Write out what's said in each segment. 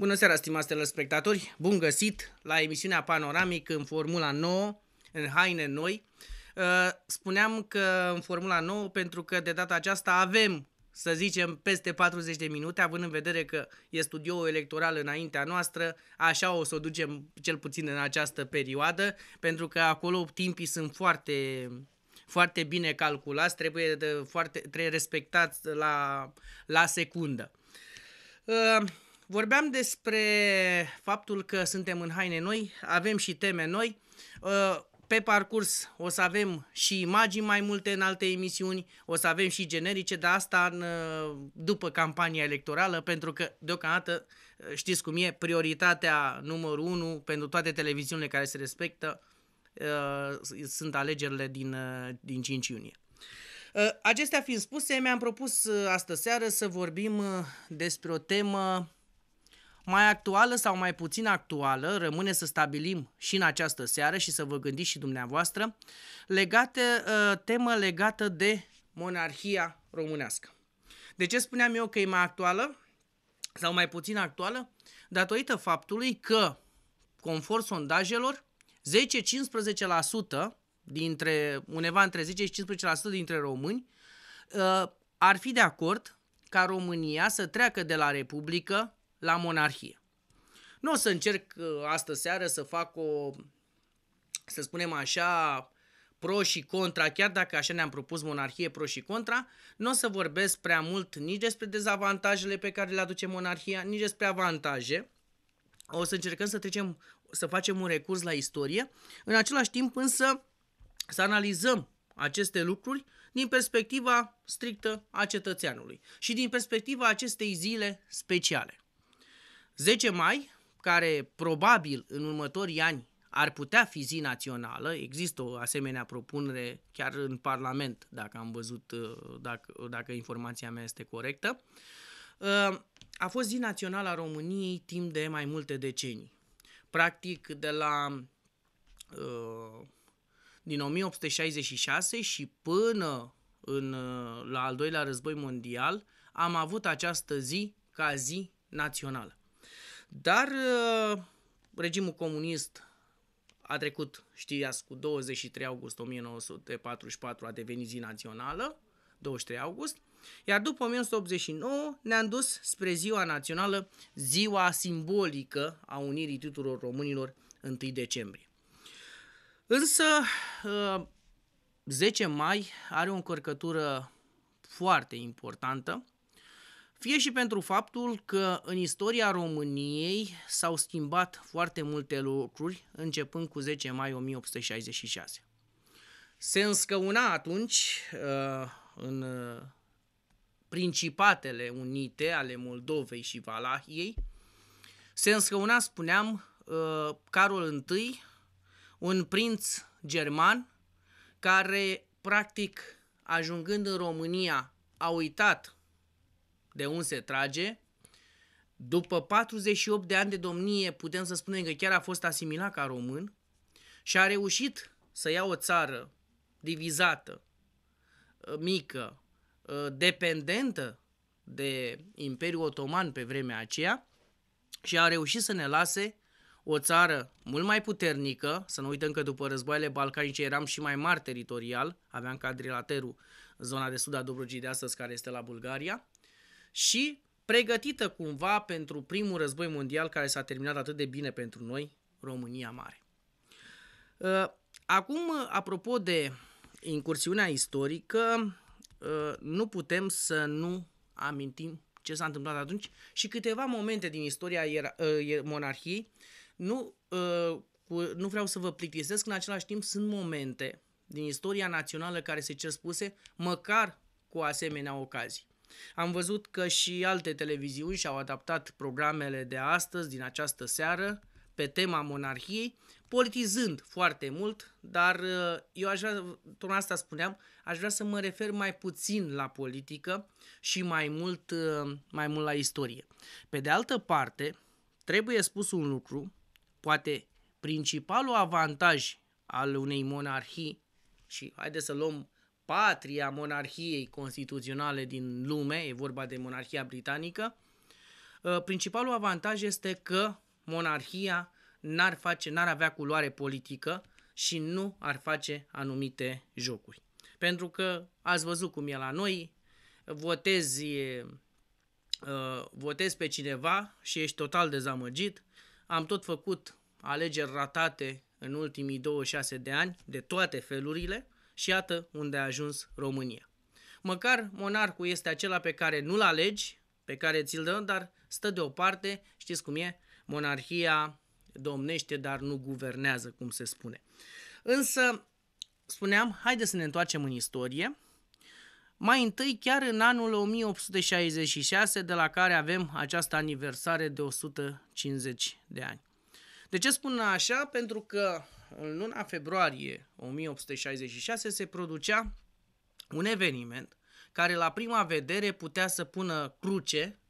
Bună seara, stimați telespectatori! Bun găsit la emisiunea Panoramic în Formula 9, în haine noi. Uh, spuneam că în Formula 9, pentru că de data aceasta avem, să zicem, peste 40 de minute, având în vedere că e studioul electoral înaintea noastră, așa o să o ducem cel puțin în această perioadă, pentru că acolo timpii sunt foarte foarte bine calculați, trebuie, de, foarte, trebuie respectați la, la secundă. Uh, Vorbeam despre faptul că suntem în haine noi, avem și teme noi. Uh, pe parcurs o să avem și imagini mai multe în alte emisiuni, o să avem și generice, dar asta în, uh, după campania electorală, pentru că deocamdată uh, știți cum e, prioritatea numărul unu pentru toate televiziunile care se respectă sunt alegerile din, din 5 iunie. Acestea fiind spuse, mi-am propus astă seară să vorbim despre o temă mai actuală sau mai puțin actuală, rămâne să stabilim și în această seară și să vă gândiți și dumneavoastră, legate, ă, temă legată de monarhia românească. De ce spuneam eu că e mai actuală sau mai puțin actuală? Datorită faptului că, conform sondajelor, 10-15% dintre, undeva între 10 și 15% dintre români ă, ar fi de acord ca România să treacă de la Republică la monarhie. Nu o să încerc uh, astă seară să fac o, să spunem așa, pro și contra, chiar dacă așa ne-am propus monarhie pro și contra, nu o să vorbesc prea mult nici despre dezavantajele pe care le aduce monarhia, nici despre avantaje. O să încercăm să trecem, să facem un recurs la istorie. În același timp însă să analizăm aceste lucruri din perspectiva strictă a cetățeanului și din perspectiva acestei zile speciale. 10 mai, care probabil în următorii ani ar putea fi zi națională, există o asemenea propunere chiar în Parlament, dacă am văzut, uh, dacă, dacă informația mea este corectă, uh, a fost zi națională a României timp de mai multe decenii. Practic de la uh, din 1866 și până în, la al doilea război mondial am avut această zi ca zi națională. Dar uh, regimul comunist a trecut, știați, cu 23 august 1944 a devenit zi națională, 23 august, iar după 1989 ne-am dus spre ziua națională, ziua simbolică a unirii tuturor românilor 1 decembrie. Însă 10 uh, mai are o încărcătură foarte importantă fie și pentru faptul că în istoria României s-au schimbat foarte multe lucruri începând cu 10 mai 1866. Se înscăuna atunci uh, în uh, Principatele Unite ale Moldovei și Valahiei, se înscăuna, spuneam, uh, Carol I, un prinț german care, practic, ajungând în România, a uitat de unde se trage. După 48 de ani de domnie, putem să spunem că chiar a fost asimilat ca român și a reușit să ia o țară divizată, ă, mică, ă, dependentă de Imperiul Otoman pe vremea aceea și a reușit să ne lase o țară mult mai puternică, să nu uităm că după războaiele balcanice eram și mai mari teritorial, aveam cadrilaterul, zona de sud a Dobrogei de astăzi care este la Bulgaria, și pregătită cumva pentru primul război mondial care s-a terminat atât de bine pentru noi, România Mare. Uh, acum, apropo de incursiunea istorică, uh, nu putem să nu amintim ce s-a întâmplat atunci și câteva momente din istoria uh, monarhiei. Nu, nu vreau să vă plictisesc, în același timp sunt momente din istoria națională care se cer spuse, măcar cu asemenea ocazii. Am văzut că și alte televiziuni și-au adaptat programele de astăzi, din această seară, pe tema monarhiei, politizând foarte mult, dar uh, eu aș vrea, tot asta spuneam, aș vrea să mă refer mai puțin la politică și mai mult, uh, mai mult la istorie. Pe de altă parte, trebuie spus un lucru, poate principalul avantaj al unei monarhii, și haideți să luăm patria monarhiei constituționale din lume, e vorba de monarhia britanică, uh, principalul avantaj este că monarhia n-ar, face, n-ar avea culoare politică și nu ar face anumite jocuri. Pentru că ați văzut cum e la noi, votezi, uh, votezi pe cineva și ești total dezamăgit. Am tot făcut alegeri ratate în ultimii 26 de ani, de toate felurile, și iată unde a ajuns România. Măcar monarhul este acela pe care nu-l alegi, pe care ți-l dă, dar stă deoparte, știți cum e, monarhia domnește, dar nu guvernează, cum se spune. Însă, spuneam, haide să ne întoarcem în istorie, mai întâi chiar în anul 1866, de la care avem această aniversare de 150 de ani. De ce spun așa? Pentru că în luna februarie 1866 se producea un eveniment care la prima vedere putea să pună cruce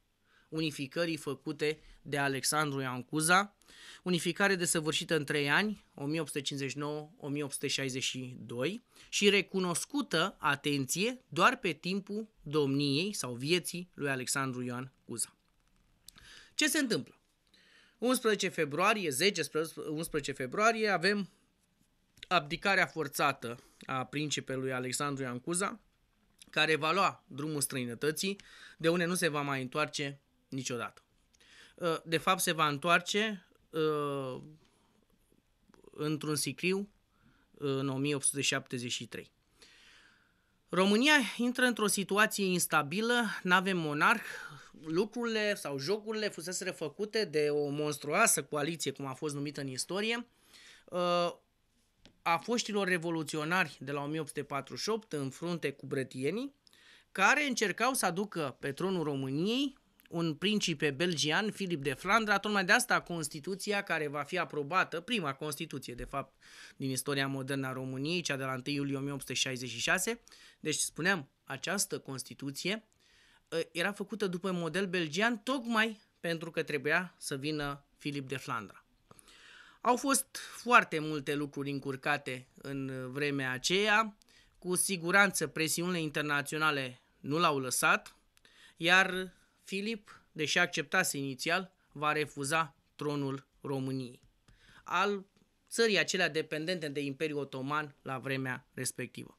unificării făcute de Alexandru Iancuza, unificare desăvârșită în trei ani, 1859-1862, și recunoscută, atenție, doar pe timpul domniei sau vieții lui Alexandru Ioan Cuza. Ce se întâmplă? 11 februarie, 10 spre 11 februarie, avem abdicarea forțată a principelui Alexandru Iancuza, care va lua drumul străinătății, de unde nu se va mai întoarce niciodată. Uh, de fapt, se va întoarce uh, într-un sicriu în 1873. România intră într-o situație instabilă, nu avem monarh, lucrurile sau jocurile fusese făcute de o monstruoasă coaliție, cum a fost numită în istorie, uh, a foștilor revoluționari de la 1848 în frunte cu brătienii, care încercau să aducă pe tronul României un principe belgian, Filip de Flandra, tocmai de asta Constituția care va fi aprobată, prima Constituție, de fapt, din istoria modernă a României, cea de la 1 iulie 1866, deci spuneam, această Constituție Ă, era făcută după model belgian, tocmai pentru că trebuia să vină Filip de Flandra. Au fost foarte multe lucruri încurcate în vremea aceea, cu siguranță presiunile internaționale nu l-au lăsat, iar Filip, deși acceptase inițial, va refuza tronul României, al țării acelea dependente de Imperiul Otoman la vremea respectivă.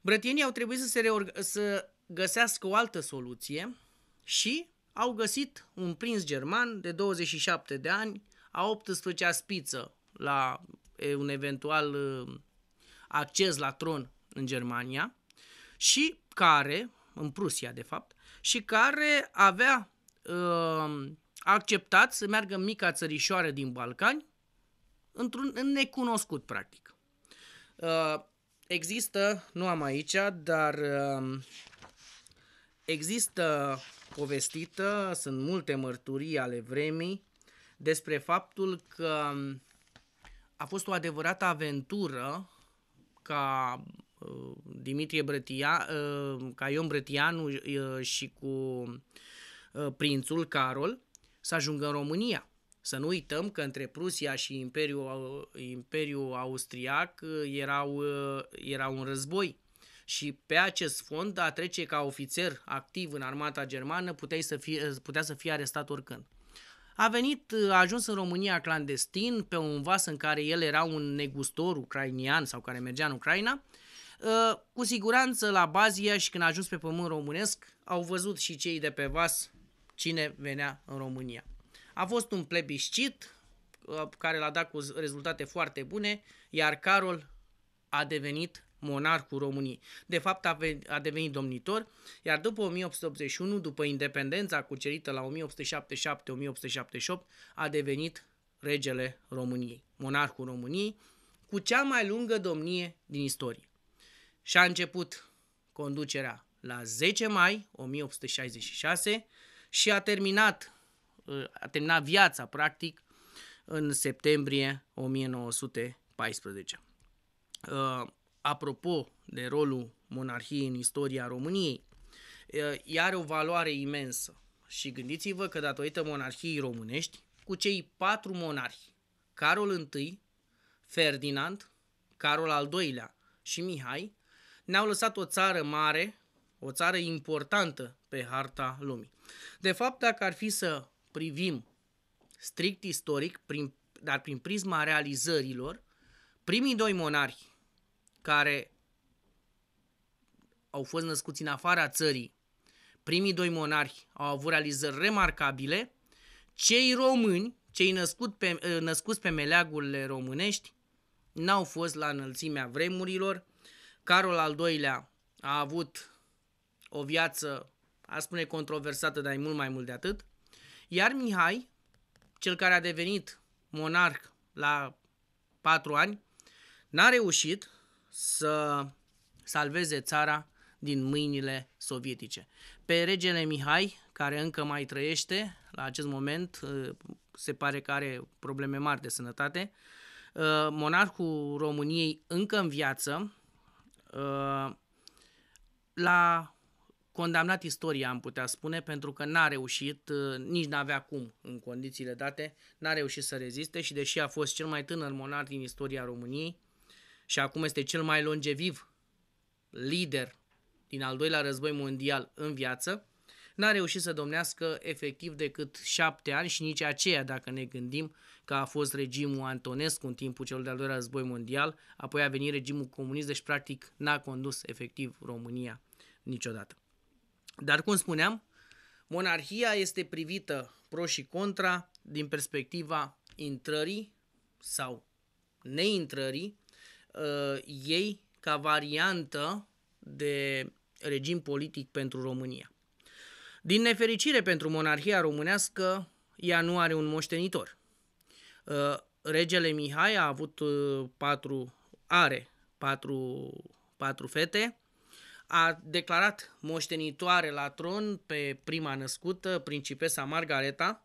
Brătienii au trebuit să se, să găsească o altă soluție și au găsit un prinț german de 27 de ani, a 18-a spiță la un eventual acces la tron în Germania și care, în Prusia de fapt, și care avea acceptat să meargă în mica țărișoară din Balcani într-un în necunoscut, practic. Există, nu am aici, dar Există povestită, sunt multe mărturii ale vremii despre faptul că a fost o adevărată aventură ca uh, Dimitrie Brătia, uh, ca Ion Brătianu uh, și cu prințul Carol să ajungă în România. Să nu uităm că între Prusia și Imperiul, Imperiul Austriac erau, era un război și pe acest fond a trece ca ofițer activ în armata germană puteai să fie, putea să fie arestat oricând. A venit, a ajuns în România clandestin pe un vas în care el era un negustor ucrainian sau care mergea în Ucraina. Ă, cu siguranță la Bazia și când a ajuns pe pământ românesc au văzut și cei de pe vas cine venea în România. A fost un plebiscit ă, care l-a dat cu rezultate foarte bune, iar Carol a devenit monarhul României. De fapt, a, a devenit domnitor, iar după 1881, după independența cucerită la 1877-1878, a devenit regele României, monarhul României, cu cea mai lungă domnie din istorie. Și a început conducerea la 10 mai 1866 și a terminat, a terminat viața, practic, în septembrie 1914 apropo de rolul monarhiei în istoria României, ea are o valoare imensă. Și gândiți-vă că datorită monarhiei românești, cu cei patru monarhi, Carol I, Ferdinand, Carol al II-lea și Mihai, ne-au lăsat o țară mare, o țară importantă pe harta lumii. De fapt, dacă ar fi să privim strict istoric, prin, dar prin prisma realizărilor, primii doi monarhi care au fost născuți în afara țării, primii doi monarhi au avut realizări remarcabile, cei români, cei născut pe, eh, născuți pe meleagurile românești, n-au fost la înălțimea vremurilor. Carol al doilea a avut o viață, a spune, controversată, dar e mult mai mult de atât. Iar Mihai, cel care a devenit monarh la patru ani, n-a reușit, să salveze țara din mâinile sovietice. Pe regele Mihai, care încă mai trăiește la acest moment, uh, se pare că are probleme mari de sănătate, uh, monarhul României încă în viață, uh, l-a condamnat istoria, am putea spune, pentru că n-a reușit, nici n-avea cum în condițiile date, n-a reușit să reziste și deși a fost cel mai tânăr monarh din istoria României, și acum este cel mai longeviv lider din al doilea război mondial în viață, n-a reușit să domnească efectiv decât șapte ani și nici aceea, dacă ne gândim că a fost regimul Antonescu în timpul celor de-al doilea război mondial, apoi a venit regimul comunist, deci practic n-a condus efectiv România niciodată. Dar cum spuneam, monarhia este privită pro și contra din perspectiva intrării sau neintrării uh, ei ca variantă de regim politic pentru România. Din nefericire pentru monarhia românească, ea nu are un moștenitor. Uh, regele Mihai a avut uh, patru, are patru, patru fete, a declarat moștenitoare la tron pe prima născută, principesa Margareta,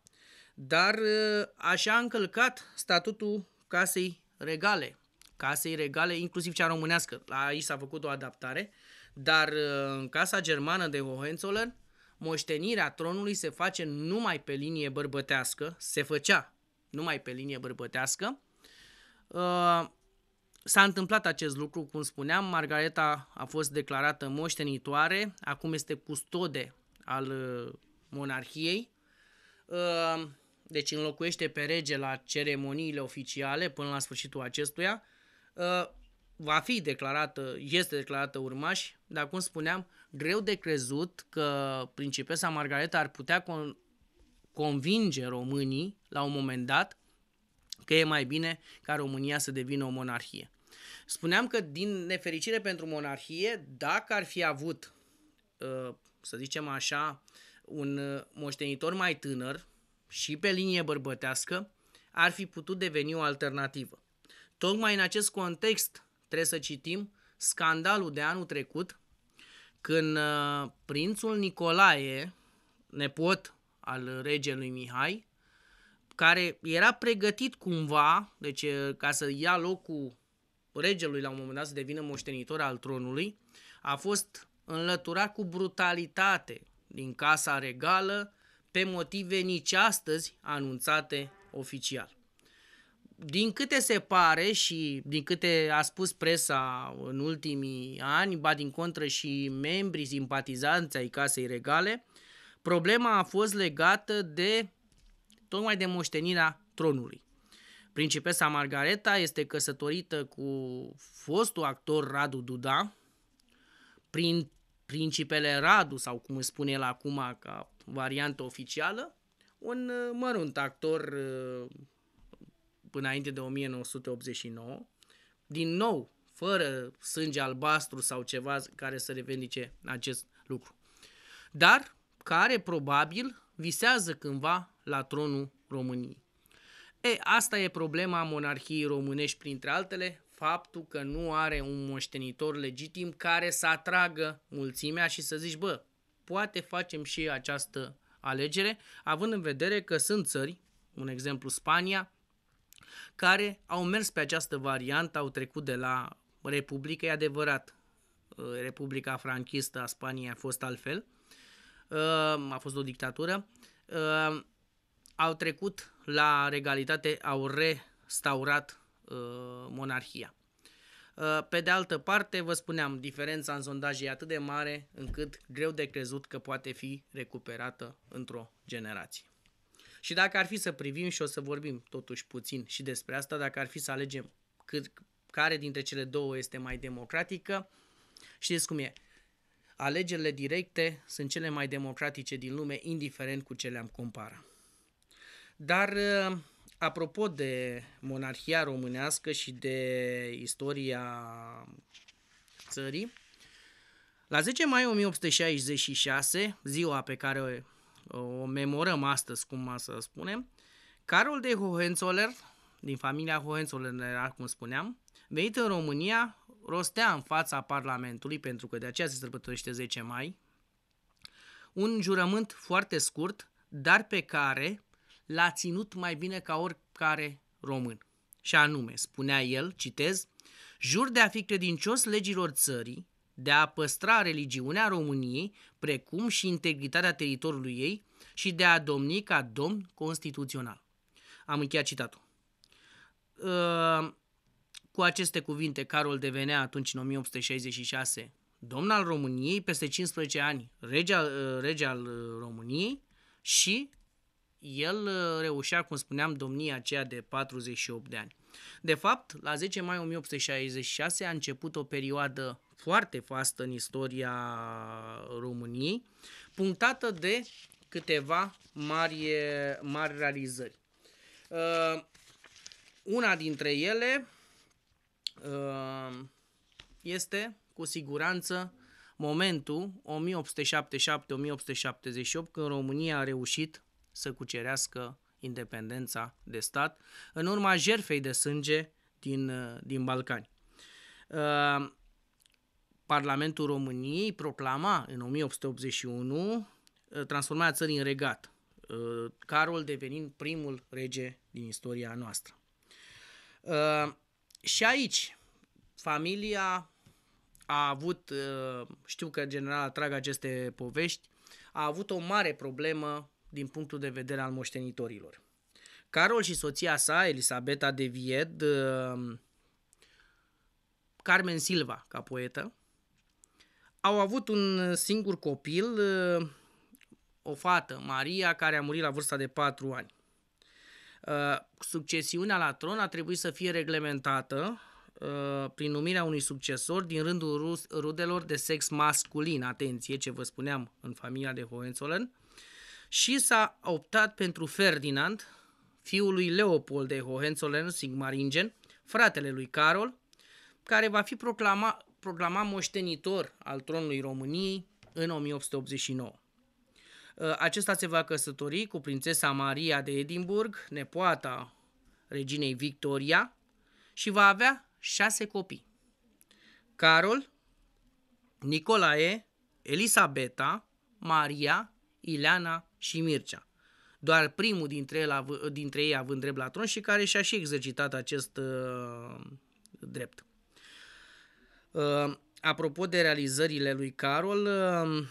dar uh, așa a încălcat statutul casei regale, casei regale, inclusiv cea românească. Aici s-a făcut o adaptare, dar uh, în casa germană de Hohenzollern, moștenirea tronului se face numai pe linie bărbătească, se făcea numai pe linie bărbătească. Uh, s-a întâmplat acest lucru, cum spuneam, Margareta a fost declarată moștenitoare, acum este custode al uh, monarhiei, deci înlocuiește pe rege la ceremoniile oficiale până la sfârșitul acestuia Ă, va fi declarată, este declarată urmaș, dar cum spuneam, greu de crezut că principesa Margareta ar putea con- convinge românii la un moment dat că e mai bine ca România să devină o monarhie. Spuneam că din nefericire pentru monarhie, dacă ar fi avut, ă, să zicem așa, un moștenitor mai tânăr și pe linie bărbătească, ar fi putut deveni o alternativă. Tocmai în acest context trebuie să citim scandalul de anul trecut, când uh, prințul Nicolae, nepot al regelui Mihai, care era pregătit cumva, deci uh, ca să ia locul regelui la un moment dat să devină moștenitor al tronului, a fost înlăturat cu brutalitate din casa regală pe motive nici astăzi anunțate oficial din câte se pare și din câte a spus presa în ultimii ani, ba din contră și membrii simpatizanți ai casei regale, problema a fost legată de tocmai de moștenirea tronului. Principesa Margareta este căsătorită cu fostul actor Radu Duda, prin principele Radu, sau cum îi spune el acum ca variantă oficială, un mărunt actor înainte de 1989, din nou, fără sânge albastru sau ceva care să revendice acest lucru. Dar care probabil visează cândva la tronul României. E, asta e problema monarhiei românești, printre altele, faptul că nu are un moștenitor legitim care să atragă mulțimea și să zici, bă, poate facem și această alegere, având în vedere că sunt țări, un exemplu Spania, care au mers pe această variantă, au trecut de la Republică, e adevărat, uh, Republica franchistă a Spaniei a fost altfel, uh, a fost o dictatură, uh, au trecut la regalitate, au restaurat monarhia. Pe de altă parte, vă spuneam, diferența în sondaj e atât de mare încât greu de crezut că poate fi recuperată într-o generație. Și dacă ar fi să privim și o să vorbim totuși puțin și despre asta, dacă ar fi să alegem cât, care dintre cele două este mai democratică, știți cum e. Alegerile directe sunt cele mai democratice din lume, indiferent cu ce le-am compara. Dar apropo de monarhia românească și de istoria țării, la 10 mai 1866, ziua pe care o memorăm astăzi, cum să spunem. Carol de Hohenzoller, din familia Hohenzoller, cum spuneam, venit în România, rostea în fața Parlamentului, pentru că de aceea se sărbătorește 10 mai, un jurământ foarte scurt, dar pe care l-a ținut mai bine ca oricare român. Și anume, spunea el, citez, jur de a fi credincios legilor țării, de a păstra religiunea României, precum și integritatea teritoriului ei și de a domni ca domn constituțional. Am încheiat citatul. Uh, cu aceste cuvinte, Carol devenea atunci în 1866 domn al României, peste 15 ani rege al, uh, rege al uh, României și el reușea, cum spuneam, domnia aceea de 48 de ani. De fapt, la 10 mai 1866 a început o perioadă foarte vastă în istoria României, punctată de câteva mari, mari realizări. Uh, una dintre ele uh, este cu siguranță momentul 1877-1878 când România a reușit să cucerească independența de stat în urma jerfei de sânge din, uh, din Balcani. Parlamentul României proclama în 1881 uh, transformarea țării în regat, uh, Carol devenind primul rege din istoria noastră. Uh, și aici, familia a avut, știu că general atrag aceste povești, a avut o mare problemă din punctul de vedere al moștenitorilor. Carol și soția sa, Elisabeta de Vied, Carmen Silva, ca poetă, au avut un uh, singur copil, uh, o fată, Maria, care a murit la vârsta de 4 ani. Uh, succesiunea la tron a trebuit să fie reglementată prin numirea unui succesor din rândul rudelor de sex masculin, atenție ce vă spuneam în familia de Hohenzollern, și s-a optat pentru Ferdinand, fiul lui Leopold de Hohenzollern Sigmaringen, fratele lui Carol, care va fi proclama, proclama moștenitor al tronului României în 1889. Uh, acesta se va căsători cu prințesa Maria de Edimburg, nepoata reginei Victoria, și va avea șase copii. Carol, Nicolae, Elisabeta, Maria, Ileana și Mircea. Doar primul dintre, el, dintre ei având drept la tron și care și-a și exercitat acest uh, drept. Uh, apropo de realizările lui Carol, um,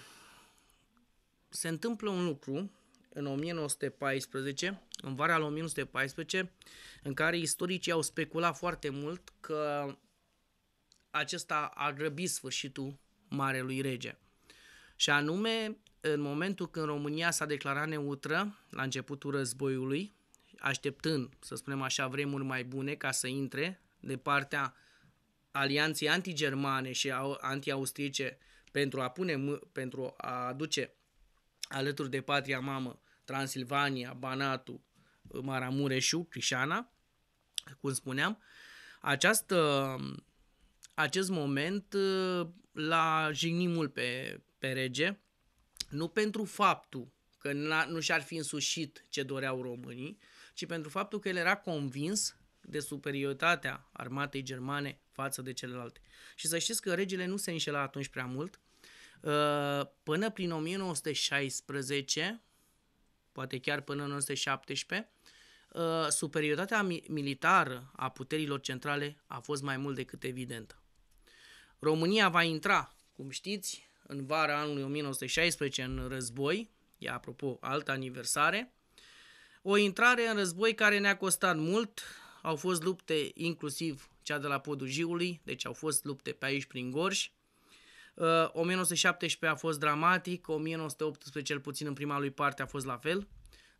se întâmplă un lucru în 1914, în vara al 1914, în care istoricii au speculat foarte mult că acesta a grăbit sfârșitul Marelui Rege. Și anume, în momentul când România s-a declarat neutră la începutul războiului, așteptând, să spunem așa, vremuri mai bune ca să intre de partea alianții antigermane și antiaustrice pentru a, pune, pentru a aduce alături de patria mamă Transilvania, Banatul, Maramureșu, Crișana, cum spuneam, această, acest moment l-a jignit mult pe, pe rege, nu pentru faptul că nu și-ar fi însușit ce doreau românii, ci pentru faptul că el era convins de superioritatea armatei germane față de celelalte. Și să știți că regele nu se înșela atunci prea mult. Uh, până prin 1916, poate chiar până în 1917, uh, superioritatea militară a puterilor centrale a fost mai mult decât evidentă. România va intra, cum știți, în vara anului 1916 în război, e apropo altă aniversare, o intrare în război care ne-a costat mult, au fost lupte inclusiv cea de la podul Jiului, deci au fost lupte pe aici prin Gorj. 1917 uh, a fost dramatic, 1918 cel puțin în prima lui parte a fost la fel,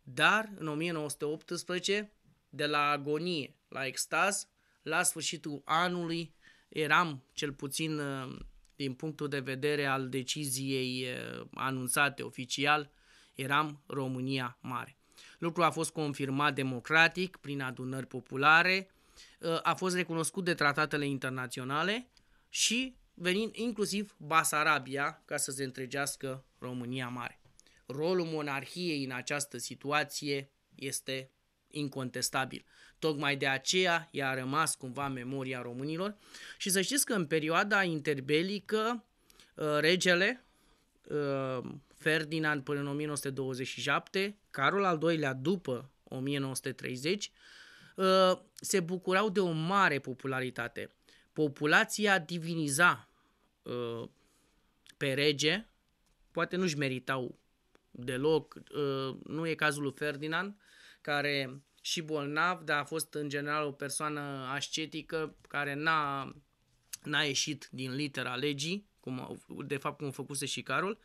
dar în 1918, de la agonie la extaz, la sfârșitul anului eram cel puțin uh, din punctul de vedere al deciziei uh, anunțate oficial, eram România Mare. Lucru a fost confirmat democratic prin adunări populare, uh, a fost recunoscut de tratatele internaționale și venind inclusiv Basarabia ca să se întregească România Mare. Rolul monarhiei în această situație este incontestabil. Tocmai de aceea i-a rămas cumva memoria românilor și să știți că în perioada interbelică uh, regele Uh, Ferdinand până în 1927, Carol al II-lea după 1930, uh, se bucurau de o mare popularitate. Populația diviniza uh, pe rege, poate nu-și meritau deloc, nu e cazul lui Ferdinand, care și bolnav, dar a fost în general o persoană ascetică care n-a, n-a ieșit din litera legii, cum, de fapt cum făcuse și Carol.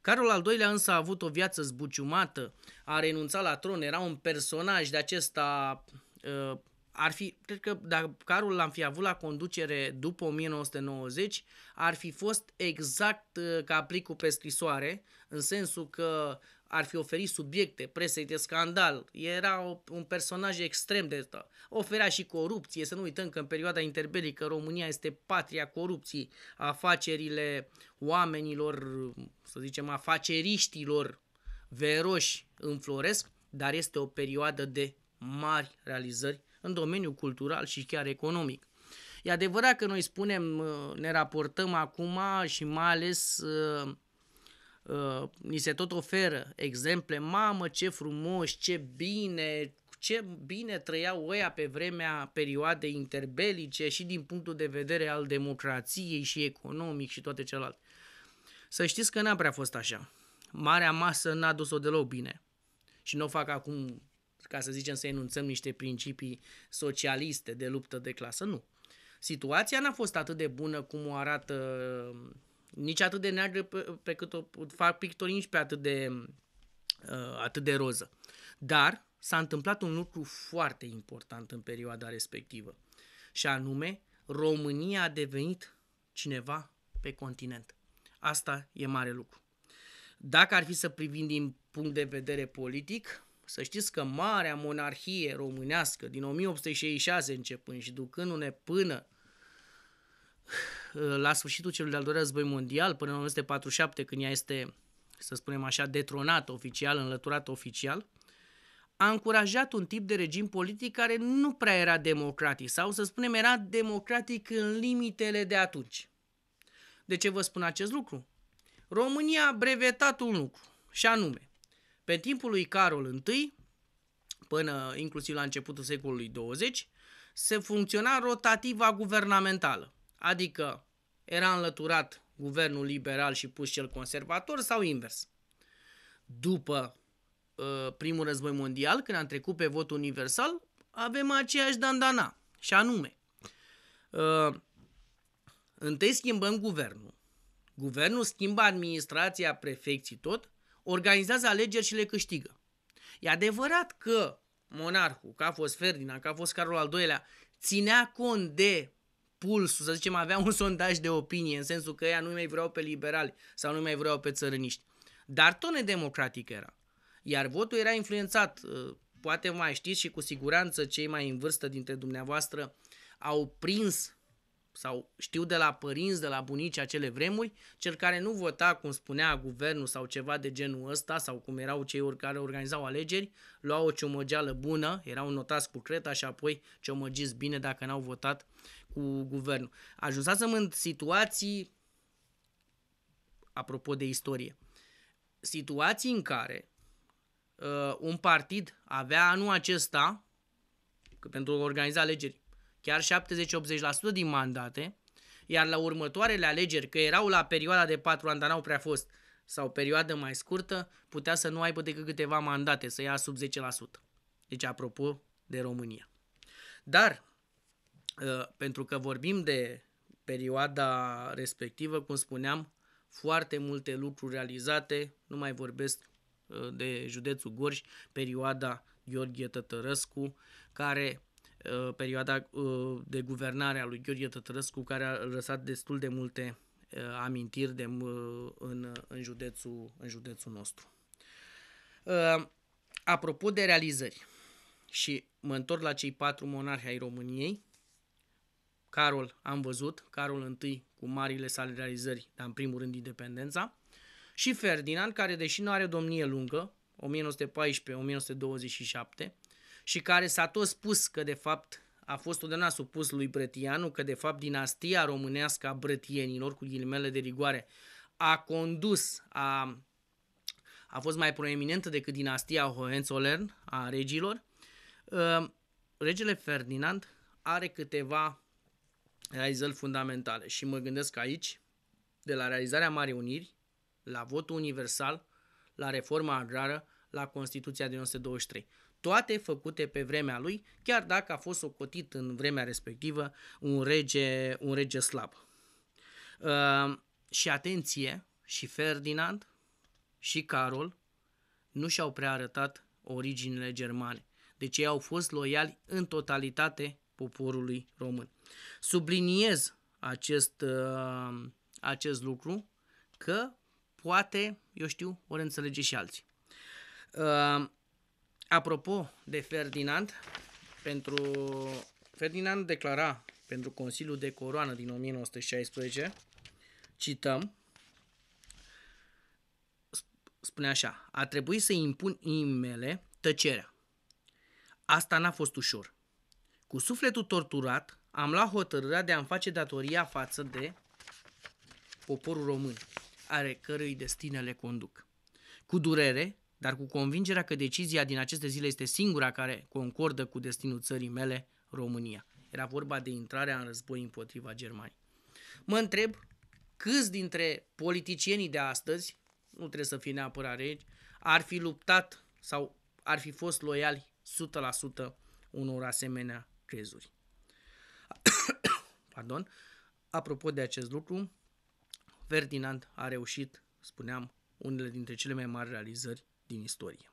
Carol al doilea însă a avut o viață zbuciumată, a renunțat la tron, era un personaj de acesta... Uh, ar fi, cred că dacă Carol l-am fi avut la conducere după 1990, ar fi fost exact uh, ca aplicul pe scrisoare, în sensul că ar fi oferit subiecte presei de scandal. Era o, un personaj extrem de... Oferea și corupție. Să nu uităm că în perioada interbelică România este patria corupției. Afacerile oamenilor, să zicem, afaceriștilor veroși înfloresc, dar este o perioadă de mari realizări în domeniul cultural și chiar economic. E adevărat că noi spunem, ne raportăm acum și mai ales Uh, ni se tot oferă exemple, mamă ce frumos, ce bine, ce bine trăiau ăia pe vremea perioadei interbelice și din punctul de vedere al democrației și economic și toate celelalte. Să știți că n-a prea fost așa. Marea masă n-a dus-o deloc bine. Și nu o fac acum, ca să zicem, să enunțăm niște principii socialiste de luptă de clasă, nu. Situația n-a fost atât de bună cum o arată nici atât de neagră pe, pe cât o fac pictorii, nici pe atât de, uh, atât de roză. Dar s-a întâmplat un lucru foarte important în perioada respectivă. Și anume, România a devenit cineva pe continent. Asta e mare lucru. Dacă ar fi să privim din punct de vedere politic, să știți că marea monarhie românească din 1866 începând și ducându-ne până Ă, la sfârșitul celui de-al doilea război mondial, până în 1947, când ea este, să spunem așa, detronată oficial, înlăturată oficial, a încurajat un tip de regim politic care nu prea era democratic, sau să spunem, era democratic în limitele de atunci. De ce vă spun acest lucru? România a brevetat un lucru, și anume, pe timpul lui Carol I, până inclusiv la începutul secolului 20, se funcționa rotativa guvernamentală adică era înlăturat guvernul liberal și pus cel conservator sau invers. După uh, primul război mondial, când am trecut pe vot universal, avem aceeași dandana, și anume, uh, întâi schimbăm guvernul. Guvernul schimbă administrația prefecții tot, organizează alegeri și le câștigă. E adevărat că monarhul, că a fost Ferdinand, că a fost Carol al II-lea, ținea cont de pulsul, să zicem, avea un sondaj de opinie, în sensul că ea nu mai vreau pe liberali sau nu mai vreau pe țărâniști. Dar tot nedemocratic era. Iar votul era influențat, uh, poate mai știți și cu siguranță cei mai în vârstă dintre dumneavoastră au prins sau știu de la părinți, de la bunici acele vremuri, cel care nu vota, cum spunea guvernul sau ceva de genul ăsta, sau cum erau cei care organizau alegeri, luau o ciomăgeală bună, erau notați cu creta și apoi ciomăgiți bine dacă n-au votat cu guvernul. Ajunsasem în situații, apropo de istorie, situații în care uh, un partid avea anul acesta, că pentru a organiza alegeri, chiar 70-80% din mandate, iar la următoarele alegeri, că erau la perioada de 4 ani, dar n-au prea fost, sau perioadă mai scurtă, putea să nu aibă decât câteva mandate, să ia sub 10%. Deci, apropo de România. Dar, ă, pentru că vorbim de perioada respectivă, cum spuneam, foarte multe lucruri realizate, nu mai vorbesc ă, de județul Gorj, perioada Gheorghe Tătărăscu, care Uh, perioada uh, de guvernare a lui Gheorghe Tătărăscu, care a lăsat destul de multe uh, amintiri de, în, în, județul, în județul nostru. Apropo de realizări, și mă întorc la cei patru monarhi ai României, Carol am văzut, Carol I cu marile sale realizări, dar în primul rând independența, și Ferdinand, care deși nu are domnie lungă, 1914-1927, și care s-a tot spus că de fapt a fost odată supus lui Brătianu, că de fapt dinastia românească a brătienilor, cu ghilimele de rigoare, a condus, a, a fost mai proeminentă decât dinastia Hohenzollern a regilor, ă, regele Ferdinand are câteva realizări fundamentale și mă gândesc aici, de la realizarea Marii Uniri, la votul universal, la reforma agrară, la Constituția din 1923 toate făcute pe vremea lui, chiar dacă a fost ocotit în vremea respectivă un rege, un rege slab. Uh, și atenție, și Ferdinand și Carol nu și-au prea arătat originile germane. Deci ei au fost loiali în totalitate poporului român. Subliniez acest, uh, acest lucru că poate, eu știu, ori înțelege și alții. Uh, Apropo de Ferdinand, pentru Ferdinand declara pentru Consiliul de Coroană din 1916, cităm, spune așa, a trebuit să impun imele tăcerea. Asta n-a fost ușor. Cu sufletul torturat, am luat hotărârea de a-mi face datoria față de poporul român, are cărui destinele conduc. Cu durere, dar cu convingerea că decizia din aceste zile este singura care concordă cu destinul țării mele, România. Era vorba de intrarea în război împotriva Germaniei. Mă întreb câți dintre politicienii de astăzi, nu trebuie să fie neapărat regi, ar fi luptat sau ar fi fost loiali 100% unor asemenea crezuri. Pardon. Apropo de acest lucru, Ferdinand a reușit, spuneam, unele dintre cele mai mari realizări din istorie.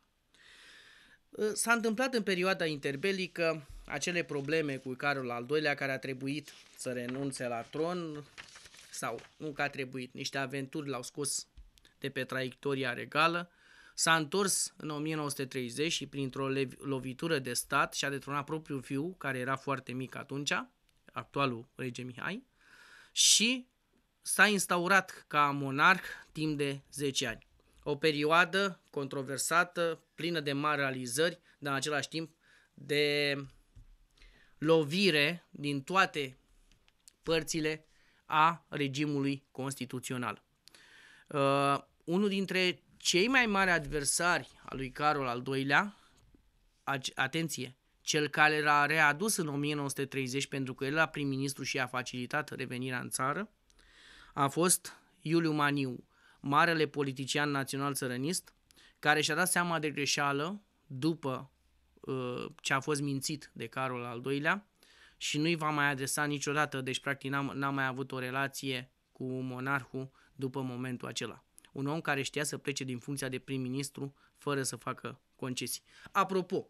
Uh, s-a întâmplat în perioada interbelică acele probleme cu Carol al II-lea care a trebuit să renunțe la tron sau nu că a trebuit, niște aventuri l-au scos de pe traiectoria regală. S-a întors în 1930 și printr-o lovitură de stat și-a detronat propriul fiu, care era foarte mic atunci, actualul rege Mihai, și s-a instaurat ca monarh timp de 10 ani. O perioadă controversată, plină de mari realizări, dar în același timp de lovire din toate părțile a regimului constituțional. Uh, unul dintre cei mai mari adversari al lui Carol al II-lea, atenție, cel care l-a readus în 1930 pentru că el era prim-ministru și a facilitat revenirea în țară, a fost Iuliu Maniu, marele politician național țărănist, care și-a dat seama de greșeală după uh, ce a fost mințit de Carol al doilea și nu-i va mai adresa niciodată, deci practic n-a, n-a mai avut o relație cu monarhul după momentul acela. Un om care știa să plece din funcția de prim-ministru fără să facă concesii. Apropo,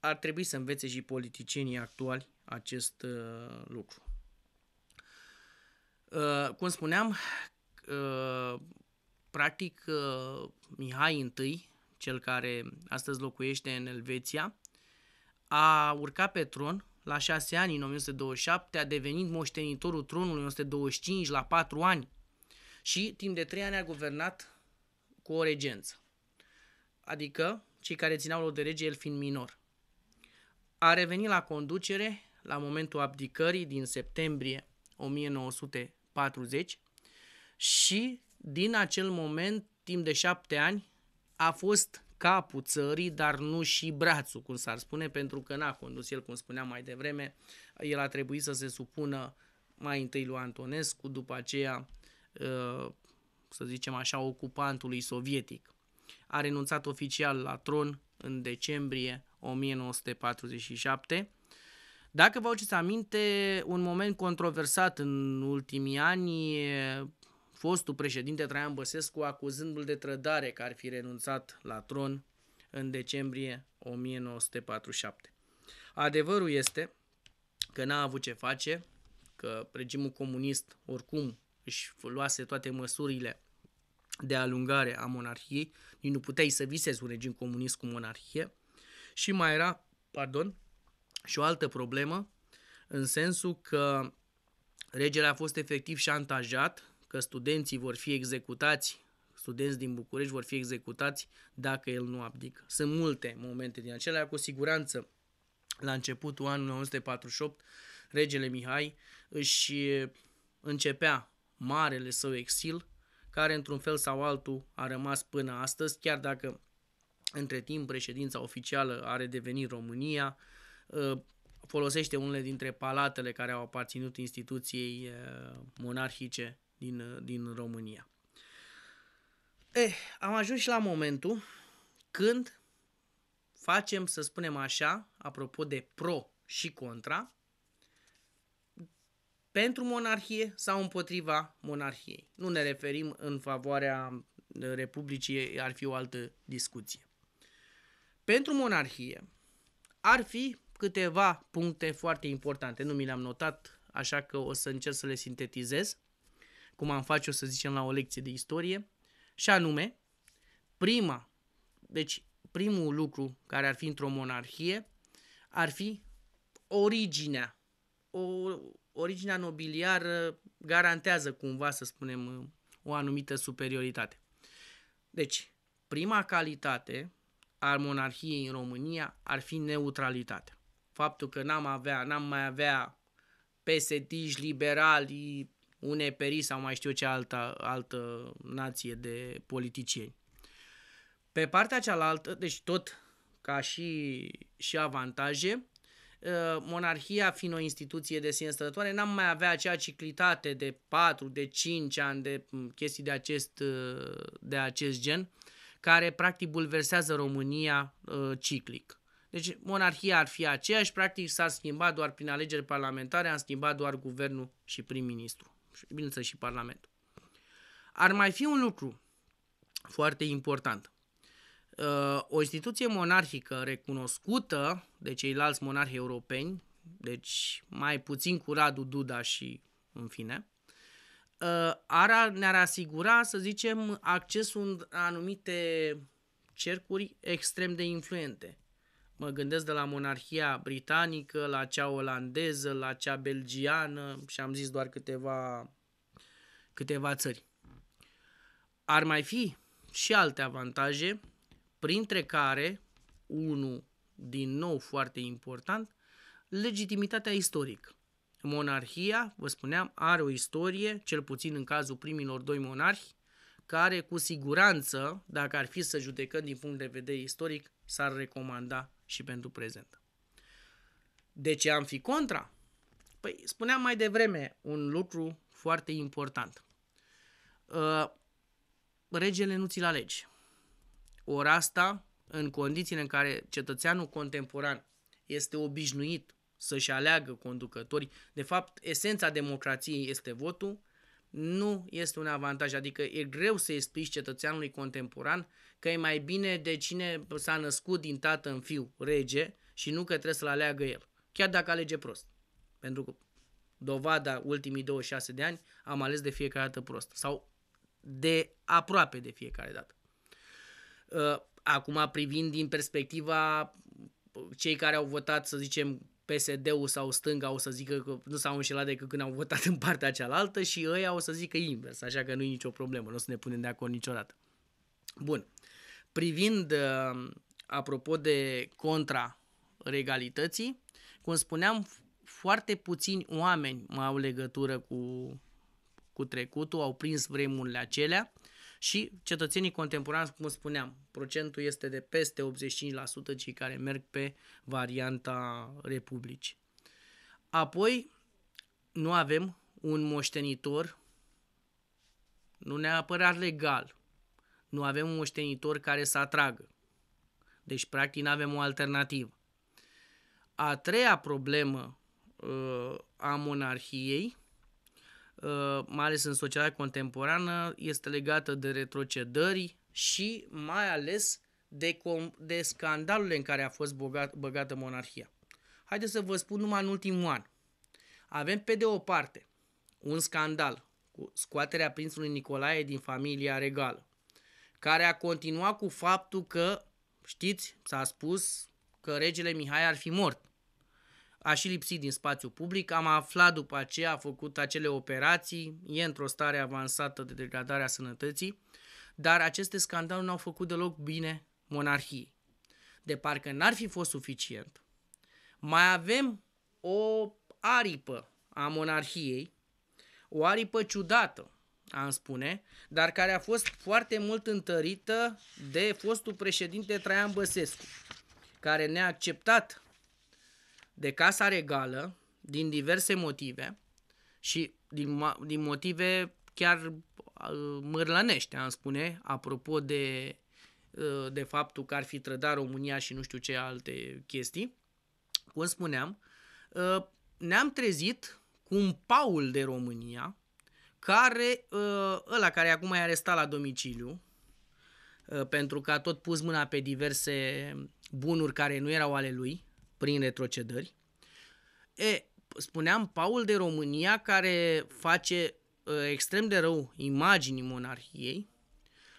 ar trebui să învețe și politicienii actuali acest uh, lucru. Uh, cum spuneam, Uh, practic uh, Mihai I, cel care astăzi locuiește în Elveția, a urcat pe tron la 6 ani în 1927, a devenit moștenitorul tronului în 1925 la 4 ani și timp de 3 ani a guvernat cu o regență. Adică cei care țineau loc de rege, el fiind minor. A revenit la conducere la momentul abdicării din septembrie 1940 și din acel moment, timp de șapte ani, a fost capul țării, dar nu și brațul, cum s-ar spune, pentru că n-a condus el, cum spuneam mai devreme, el a trebuit să se supună mai întâi lui Antonescu, după aceea, uh, să zicem așa, ocupantului sovietic. A renunțat oficial la tron în decembrie 1947. Dacă vă aduceți aminte, un moment controversat în ultimii ani fostul președinte Traian Băsescu acuzându-l de trădare că ar fi renunțat la tron în decembrie 1947. Adevărul este că n-a avut ce face, că regimul comunist oricum își luase toate măsurile de alungare a monarhiei, nici nu puteai să visezi un regim comunist cu monarhie. Și mai era, pardon, și o altă problemă, în sensul că regele a fost efectiv șantajat că studenții vor fi executați, studenți din București vor fi executați dacă el nu abdică. Sunt multe momente din acelea, cu siguranță la începutul anului 1948, regele Mihai își începea marele său exil, care într-un fel sau altul a rămas până astăzi, chiar dacă între timp președința oficială a redevenit România, ă, folosește unele dintre palatele care au aparținut instituției ă, monarhice din, uh, din România. Eh, am ajuns și la momentul când facem, să spunem așa, apropo de pro și contra, pentru monarhie sau împotriva monarhiei. Nu ne referim în favoarea Republicii, ar fi o altă discuție. Pentru monarhie ar fi câteva puncte foarte importante, nu mi le-am notat, așa că o să încerc să le sintetizez cum am face, o să zicem, la o lecție de istorie, și anume, prima, deci primul lucru care ar fi într-o monarhie ar fi originea. O, originea nobiliară garantează cumva, să spunem, o anumită superioritate. Deci, prima calitate a monarhiei în România ar fi neutralitatea. Faptul că n-am avea, n-am mai avea pesetiști, liberali, UNEPRI sau mai știu ce alta, altă nație de politicieni. Pe partea cealaltă, deci tot ca și, și avantaje, ă, monarhia fiind o instituție de sine stătătoare, n-am mai avea acea ciclitate de 4, de 5 ani, de chestii de acest, ă, de acest gen, care practic bulversează România ă, ciclic. Deci monarhia ar fi aceeași, practic s-ar schimba doar prin alegeri parlamentare, am schimbat doar guvernul și prim-ministru și bineînțeles și Parlamentul. Ar mai fi un lucru foarte important. Uh, o instituție monarhică recunoscută de ceilalți monarhi europeni, deci mai puțin cu Radu Duda și în fine, uh, ar, ne-ar asigura, să zicem, accesul în anumite cercuri extrem de influente. Mă gândesc de la monarhia britanică, la cea olandeză, la cea belgiană și am zis doar câteva, câteva țări. Ar mai fi și alte avantaje, printre care, unul din nou foarte important, legitimitatea istorică. Monarhia, vă spuneam, are o istorie, cel puțin în cazul primilor doi monarhi, care cu siguranță, dacă ar fi să judecăm din punct de vedere istoric, s-ar recomanda și pentru prezent. De ce am fi contra? Păi spuneam mai devreme un lucru foarte important. Uh, regele nu ți-l alegi. Ori asta, în condițiile în care cetățeanul contemporan este obișnuit să-și aleagă conducători. de fapt, esența democrației este votul, nu este un avantaj. Adică e greu să explici cetățeanului contemporan că e mai bine de cine s-a născut din tată în fiu rege și nu că trebuie să-l aleagă el, chiar dacă alege prost. Pentru că dovada ultimii 26 de ani am ales de fiecare dată prost sau de aproape de fiecare dată. Uh, acum privind din perspectiva cei care au votat, să zicem, PSD-ul sau stânga o să zică că nu s-au înșelat decât când au votat în partea cealaltă și ăia o să zică invers, așa că nu e nicio problemă, nu o să ne punem de acord niciodată. Bun. Privind, uh, apropo de contra regalității, cum spuneam, foarte puțini oameni mai au legătură cu, cu trecutul, au prins vremurile acelea și cetățenii contemporani, cum spuneam, procentul este de peste 85% cei care merg pe varianta republici. Apoi, nu avem un moștenitor, nu neapărat legal, nu avem un moștenitor care să atragă. Deci, practic, nu avem o alternativă. A treia problemă uh, a monarhiei, uh, mai ales în societatea contemporană, este legată de retrocedări și mai ales de, com- de scandalurile în care a fost bogat, băgată monarhia. Haideți să vă spun numai în ultimul an. Avem pe de o parte un scandal cu scoaterea prințului Nicolae din familia regală care a continuat cu faptul că, știți, s-a spus că regele Mihai ar fi mort. A și lipsit din spațiu public, am aflat după aceea, a făcut acele operații, e într-o stare avansată de degradare a sănătății, dar aceste scandaluri n-au făcut deloc bine monarhiei. De parcă n-ar fi fost suficient, mai avem o aripă a monarhiei, o aripă ciudată, am spune, dar care a fost foarte mult întărită de fostul președinte Traian Băsescu, care ne-a acceptat de Casa Regală din diverse motive și din, din motive chiar mârlănește, am spune, apropo de, ă, de faptul că ar fi trădat România și nu știu ce alte chestii, cum spuneam, ă, ne-am trezit cu un paul de România, care, uh, ăla care acum e arestat la domiciliu, uh, pentru că a tot pus mâna pe diverse bunuri care nu erau ale lui, prin retrocedări. E, spuneam, Paul de România, care face uh, extrem de rău imaginii monarhiei,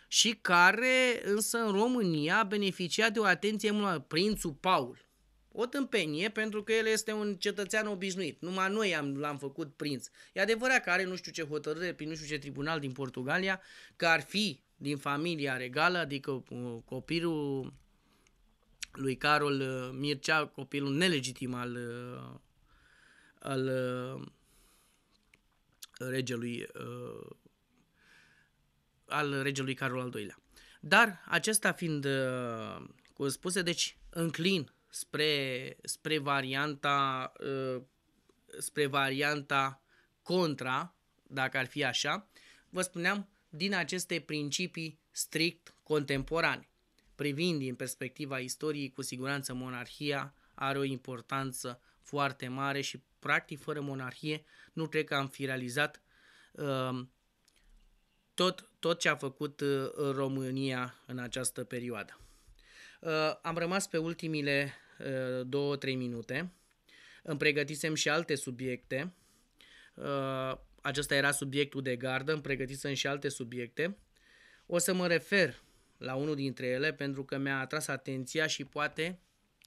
și care însă în România beneficia de o atenție mult prințul Paul, o tâmpenie pentru că el este un cetățean obișnuit. Numai noi am, l-am făcut prinț. E adevărat că are nu știu ce hotărâre prin nu știu ce tribunal din Portugalia, că ar fi din familia regală, adică uh, copilul lui Carol uh, Mircea, copilul nelegitim al, uh, al regelui al regelui Carol al II-lea. Dar acesta fiind cum spuse, deci înclin spre, spre varianta uh, spre varianta contra, dacă ar fi așa, vă spuneam, din aceste principii strict contemporane. Privind din perspectiva istoriei, cu siguranță monarhia are o importanță foarte mare și practic fără monarhie nu cred că am fi realizat uh, tot, tot ce a făcut uh, România în această perioadă. Uh, am rămas pe ultimile Uh, două trei minute. Îmi pregătisem și alte subiecte. Uh, acesta era subiectul de gardă, îmi pregătisem și alte subiecte. O să mă refer la unul dintre ele pentru că mi-a atras atenția și poate,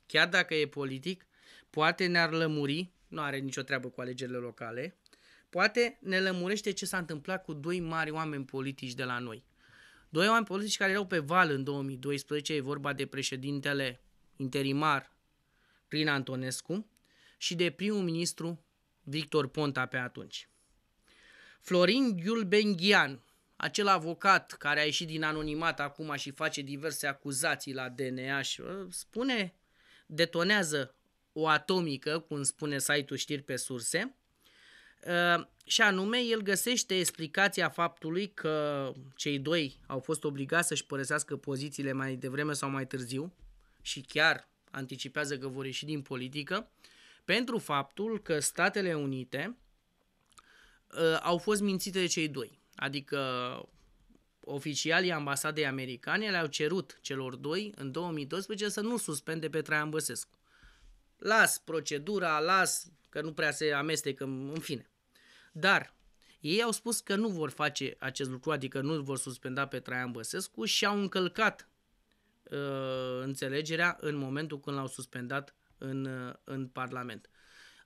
chiar dacă e politic, poate ne-ar lămuri, nu are nicio treabă cu alegerile locale, poate ne lămurește ce s-a întâmplat cu doi mari oameni politici de la noi. Doi oameni politici care erau pe val în 2012, e vorba de președintele interimar Crin Antonescu și de prim-ministru Victor Ponta pe atunci. Florin Ghiulbenghian, acel avocat care a ieșit din anonimat acum și face diverse acuzații la DNA și ă, spune, detonează o atomică, cum spune site-ul știri pe surse, ă, și anume el găsește explicația faptului că cei doi au fost obligați să-și părăsească pozițiile mai devreme sau mai târziu și chiar anticipează că vor ieși din politică, pentru faptul că Statele Unite uh, au fost mințite de cei doi. Adică oficialii ambasadei americane le-au cerut celor doi în 2012 să nu suspende pe Traian Băsescu. Las procedura, las că nu prea se amestecă, în fine. Dar ei au spus că nu vor face acest lucru, adică nu vor suspenda pe Traian Băsescu și au încălcat uh, înțelegerea în momentul când l-au suspendat în, uh, în Parlament.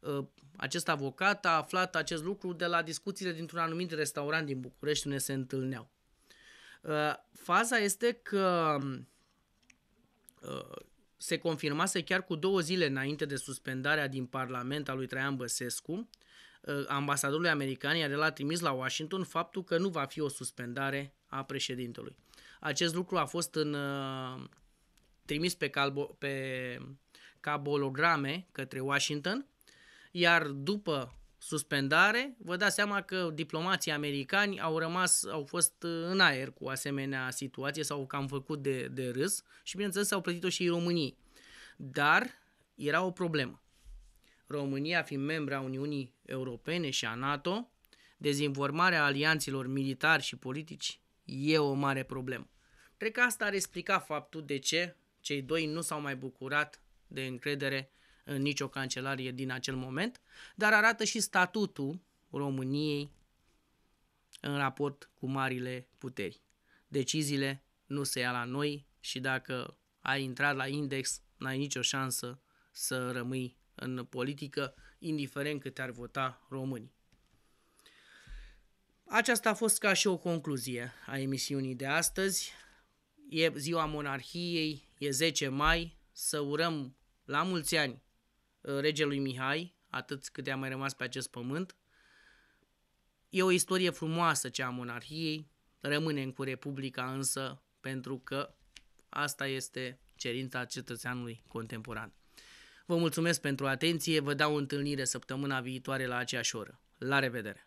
Uh, acest avocat a aflat acest lucru de la discuțiile dintr-un anumit restaurant din București unde se întâlneau. Uh, faza este că um, uh, se confirmase chiar cu două zile înainte de suspendarea din Parlament a lui Traian Băsescu, uh, ambasadorului american, i a trimis la Washington faptul că nu va fi o suspendare a președintelui. Acest lucru a fost în, uh, trimis pe, calbo, pe cabolograme către Washington, iar după suspendare, vă dați seama că diplomații americani au rămas, au fost uh, în aer cu asemenea situație, s-au cam făcut de, de râs și bineînțeles au plătit-o și României. Dar era o problemă. România fiind membra Uniunii Europene și a NATO, dezinformarea alianților militari și politici e o mare problemă. Cred că asta ar explica faptul de ce cei doi nu s-au mai bucurat de încredere în nicio cancelarie din acel moment, dar arată și statutul României în raport cu marile puteri. Deciziile nu se ia la noi și dacă ai intrat la index, n-ai nicio șansă să rămâi în politică, indiferent cât ar vota românii. Aceasta a fost ca și o concluzie a emisiunii de astăzi e ziua monarhiei, e 10 mai, să urăm la mulți ani uh, regelui Mihai, atât cât a mai rămas pe acest pământ. E o istorie frumoasă cea a monarhiei, rămânem cu Republica însă pentru că asta este cerința cetățeanului contemporan. Vă mulțumesc pentru atenție, vă dau întâlnire săptămâna viitoare la aceeași oră. La revedere!